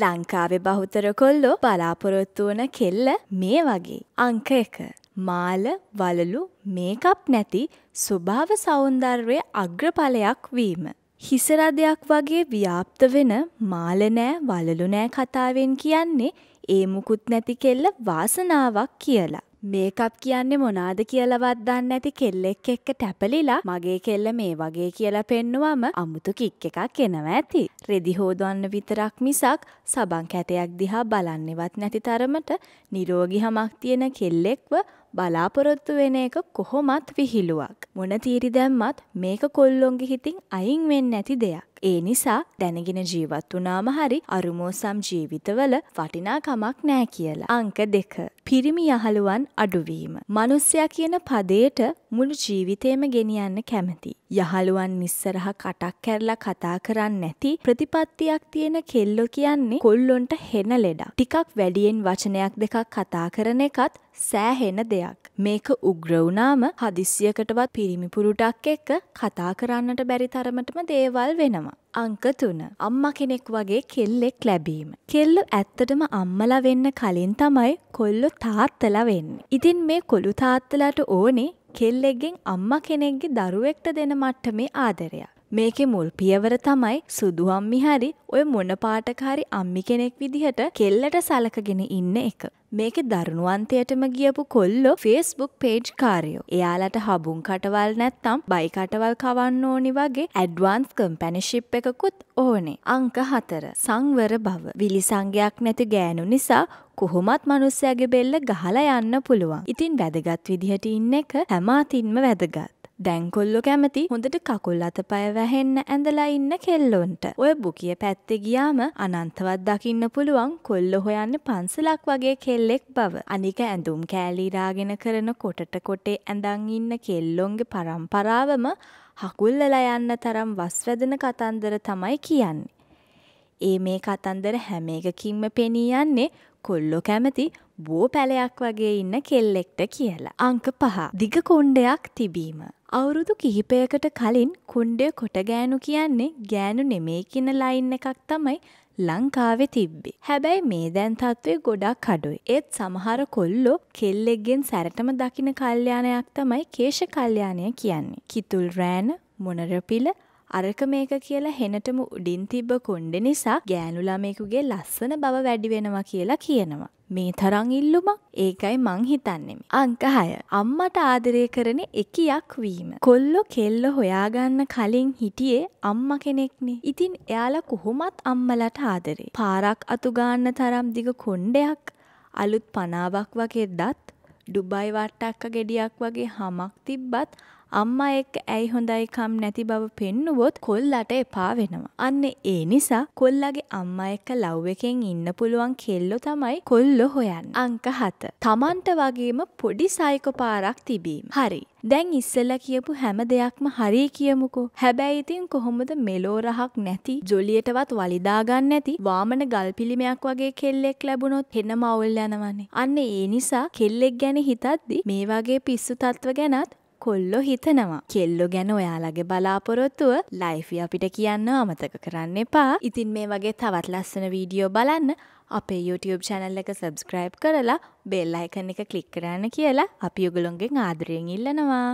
ලංකාවෙ බහුතර කොල්ලෝ බලාපොරොත්තු වන කෙල්ල මේ වගේ. අංක එක. මාල වලලු මේකප් නැති ස්වභාව සෞන්දර්වය අග්‍රඵලයක් වීම. හිසරදයක් වගේ ව්‍යාප්ත වෙන මාලනෑ වලලු නෑ කතාවෙන් කියන්නේ ඒ මුකුත් නැති කෙල්ල වාසනාවක් කියලා. මේකප් කියන්නේ මොනාද කියලවත් දන්න ඇති කෙල්ලෙක් එක්ක ටැපලිලා මගේ කෙල්ල මේ වගේ කියලා පෙන්නුවම අමුතු කික් එකක් එනව ඇති. රෙදි හෝදන්න විතරක් මිසක් සබන් කැටයක් දිහා බලන්නෙවත් නැති තරමට නිරෝගි හමක් තියෙන කෙල්ලෙක්ව බලාපොරොත්තු වෙන එක කොහොමත් විහිළුවක්. මොන තීරි දැම්මත් මේක කොල්ලොන්ගේ හිතින් අයින් වෙන්න ඇති දෙයක්. ඒ නිසා දැනගෙන ජීවත් වනාම හරි අරුමෝසම් ජීවිතවල වටිනාකමක් නෑ කියලා. අංක දෙක. පිරිමි යහළුවන් අඩුවීම. මනුස්්‍යයා කියන පදයට මුළු ජීවිතේම ගෙනියන්න කැමති. යහළුවන් නිස්සරහ කටක් කැරලා කතා කරන්න නැති ප්‍රතිපත්තියක් තියෙන කෙල්ලො කියන්නේ කොල්ලොන්ට හෙන ලෙඩා. ටිකක් වැඩියෙන් වචනයක් දෙකක් කතා කරන එකත් සෑහෙන දෙයක්. මේක උග්‍රවුනාම හදිසියකටවත් පිරිමිපුරුටක් එක්ක කතා කරන්නට බැරි තරමටම දේවල් වෙනවා. අංක තුන. අම්මා කෙනෙක් වගේ කෙල්ලෙක් ලැබීම. කෙල්ල ඇත්තටම අම්මලා වෙන්න කලින් තමයි කොල්ලො තාත්තලා වෙන්නේ. ඉතින් මේ කොළු තාත්තලාට ඕනේ කෙල්ලෙක්ගෙන් අම්මා කෙනෙක්ගේ දරුවෙක්ට දෙන මට්ටමේ ආදරයක්. මේකේ මුල් පියවර තමයි සුදු අම්මි හරි ඔය මොන පාටකාරි අම්මි කෙනෙක් විදිහට කෙල්ලට සලකගෙන ඉන්න එක. මේකේ දරුණුවන්තයටම ගියපු කොල්ලෝ ෆේස්බුක් පේජ් කාරයෝ. එයාලට හබුන් කටවල් නැත්තම් බයි කටවල් කවන්න ඕනි වගේ ඇඩ්වාන්ස් කම්පැනිශිප් එකකුත් ඕනේ. අංක හතර සංවර බව. විලිසංගයක් නැති ගෑනු නිසා කොහොමත් මනුස්සයගේ බෙල්ල ගහලා යන්න පුළුවන්. ඉතින් වැදගත් විදිහට ඉන්න එක හැම අතින්ම වැදගත්. දැන්කොල්ලො කැමති හොඳට කකුල් අතපය වැහෙන්න ඇඳලා ඉන්න කෙල්ලොන්ට. ඔය බුකිය පැත්තෙ ගියාම අනන්තවත් දකින්න පුළුවන් කොල්ල හොයන්න පන්සලක් වගේ කෙල්ලෙක් බව. අනික ඇඳුම් කෑලීරාගෙන කරන කොටට කොටේ ඇඳන් ඉන්න කෙල්ලොන්ගේ පරම්පරාවම හකුල්ලල යන්න තරම් වස්වැදන කතන්දර තමයි කියන්නේ. ඒ මේ කතන්දර හැම එකකින්ම පෙනී යන්නේ කොල්ලො කැමති බෝ පැලයක් වගේ ඉන්න කෙල්ලෙක්ට කියලා. අංක පහ. දිග කොණ්ඩයක් තිබීම. අවුරුදු කිහිපයකට කලින් කුණ්ඩය කොට ගෑනු කියන්නේ ගෑනු නෙමෙයි කියන ලයින් එකක් තමයි ලංකාවේ තිබ්බේ. හැබැයි මේ දැන් තත්ත්වය ගොඩක් අඩුයි. ඒත් සමහර කොල්ලෝ කෙල්ලෙක්ගෙන් සැරටම දකින කල්යාණයක් තමයි කේශ කල්යාණය කියන්නේ. කිතුල් රෑන, මොනරපිල, අරක මේක කියලා හෙනටම උඩින් තිබ්බ කොණ්ඩෙ නිසා ගෑනු ළමයෙකුගේ ලස්සන බව වැඩි වෙනවා කියලා කියනවා. මේ තරං ඉල්ලුමක් ඒකයි මං හිතන්නෙමි. අංක 6. අම්මට ආදරය කරන එකියක් වීම. කොල්ලෝ කෙල්ල හොයාගන්න කලින් හිටියේ අම්මා කෙනෙක්නේ. ඉතින් එයාලා කොහොමත් අම්මලට ආදරේ. පාරක් අතු ගන්න තරම් දිග කොණ්ඩයක් අලුත් පනාවක් වගේ දත් ඩුබයි වට්ටක්ක ගෙඩියක් වගේ හමක් තිබ්බත් අම්මා එක් ඇයි හොඳයිකම් නැති බව පෙන්නුවොත් කොල්ලට එපා වෙනවා. අන්න ඒ නිසා කොල්ලගේ අම්මා එක්ක ලව් එකෙන් ඉන්න පුළුවන් කෙල්ලො තමයි කොල්ලො හොයන්. අංක හත. තමන්ට වගේම පොඩි සයිකොපාරක් තිබීම. හරි. දැන් ඉස්සෙල්ලා කියපු හැම දෙයක්ම හරි කියමුකෝ. හැබැයි ඉතින් කොහොමද මෙලෝ රහක් නැති, ජොලියටවත් වලිදා ගන්න නැති වාමන ගල් පිළිමයක් වගේ කෙල්ලෙක් ලැබුණොත් හෙන මවුල් යනවනේ. අන්න ඒ නිසා කෙල්ලෙක් ගැන හිතද්දි මේ වගේ පිස්සු තත්ත්ව ගැනත් කොල්ලො හිතනවා. කෙල්ලො ගැන ඔයාලගේ බලාපොරොත්තුව ලයිෆි අපිට කියන්න අමතක කරන්න එපා. ඉතින් මේ වගේ තවත් ලස්සන වීඩියෝ බලන්න අපේ YouTube චැනල් එක සබස්ක්‍රයිබ් කරලා බෙල්ලයිකන එක කලික් කරන්න කියලා අපි යුගලොන්ගෙන් ආදරයෙන් ඉල්ලනවා.